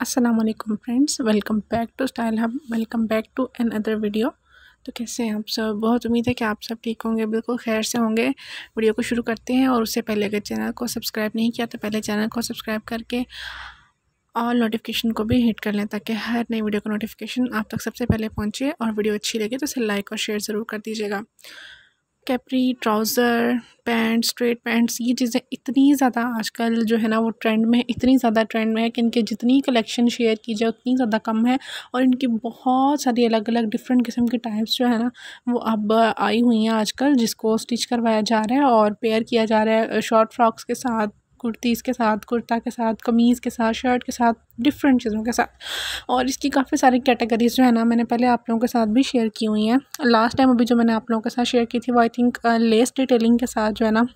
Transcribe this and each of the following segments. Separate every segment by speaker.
Speaker 1: Aslam friends welcome back to style hub welcome back to another video तो कैसे हैं आप सब बहुत उम्मीद है कि आप सब ठीक होंगे बिल्कुल खैर से होंगे वीडियो को शुरू करते हैं और उससे पहले अगर चैनल को सब्सक्राइब नहीं किया तो पहले चैनल को सब्सक्राइब करके और नोटिफिकेशन को भी हिट कर लें ताकि हर नई वीडियो का नोटिफिकेशन आप तक सबसे पहले पहुँचे और वीडियो अच्छी लगे तो उसे लाइक और शेयर ज़रूर कर दीजिएगा capri trouser pant straight pants ये चीज़ें इतनी ज़्यादा आजकल जो है ना वो ट्रेंड में इतनी ज़्यादा ट्रेंड में है कि इनके जितनी कलेक्शन शेयर की जाए उतनी ज़्यादा कम है और इनकी बहुत सारी अलग अलग डिफरेंट किस्म के टाइप्स जो है ना वो अब आई हुई हैं आजकल जिसको स्टिच करवाया जा रहा है और पेयर किया जा रहा है शॉर्ट फ्रॉक्स के साथ कुर्तीज़ के साथ कुर्ता के साथ कमीज़ के साथ शर्ट के साथ डिफरेंट चीज़ों के साथ और इसकी काफ़ी सारी कैटेगरीज जो है ना मैंने पहले आप लोगों के साथ भी शेयर की हुई हैं लास्ट टाइम अभी जो मैंने आप लोगों के साथ शेयर की थी वो आई थिंक लेस डिटेलिंग के साथ जो है ना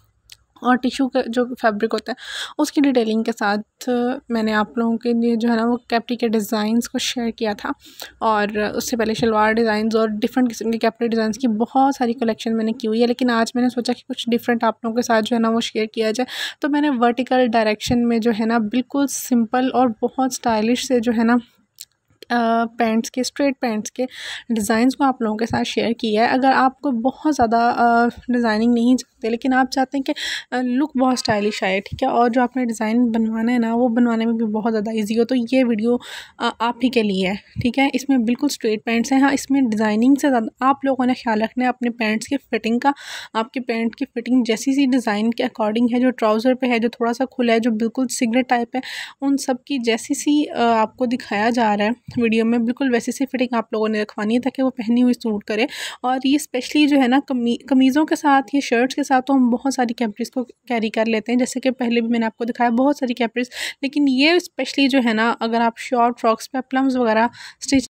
Speaker 1: और टिशू का जो फैब्रिक होता है उसकी डिटेलिंग के साथ मैंने आप लोगों के लिए जो है ना वो कैप्टी के डिज़ाइंस को शेयर किया था और उससे पहले शलवार डिज़ाइंस और डिफरेंट किस्म के कैप्टी डिज़ाइंस की बहुत सारी कलेक्शन मैंने की हुई है लेकिन आज मैंने सोचा कि कुछ डिफरेंट आप लोगों के साथ जो है ना वो शेयर किया जाए तो मैंने वर्टिकल डायरेक्शन में जो है ना बिल्कुल सिंपल और बहुत स्टाइलिश से जो है ना पैंट्स के स्ट्रेट पैंट्स के डिज़ाइंस को आप लोगों के साथ शेयर किया है अगर आपको बहुत ज़्यादा डिज़ाइनिंग नहीं सकते लेकिन आप चाहते हैं कि लुक बहुत स्टाइलिश आए ठीक है और जो आपने डिज़ाइन बनवाना है ना वो बनवाने में भी बहुत ज़्यादा ईजी हो तो ये वीडियो आप ही के लिए है ठीक है इसमें बिल्कुल स्ट्रेट पैंट्स हैं हाँ इसमें डिज़ाइनिंग से ज़्यादा आप लोगों ने ख्याल रखना है अपने पैंट्स की फिटिंग का आपके पैंट की फिटिंग जैसी सी डिज़ाइन के अकॉर्डिंग है जो ट्राउज़र पर है जो थोड़ा सा खुला है जो बिल्कुल सिगरेट टाइप है उन सब की जैसी सी आपको दिखाया जा रहा है वीडियो में बिल्कुल वैसी सी फिटिंग आप लोगों ने रखवानी है ताकि वो पहनी हुई सूट करे और ये स्पेशली जो है ना कमी कमीज़ों के साथ ये शर्ट्स के साथ साथ तो हम बहुत सारी कैप्रीज को कैरी कर लेते हैं जैसे कि पहले भी मैंने आपको दिखाया बहुत सारी कैप्रीज लेकिन ये स्पेशली जो है ना अगर आप शॉर्ट फ्रॉक्स पर प्लम्स वगैरह स्टिच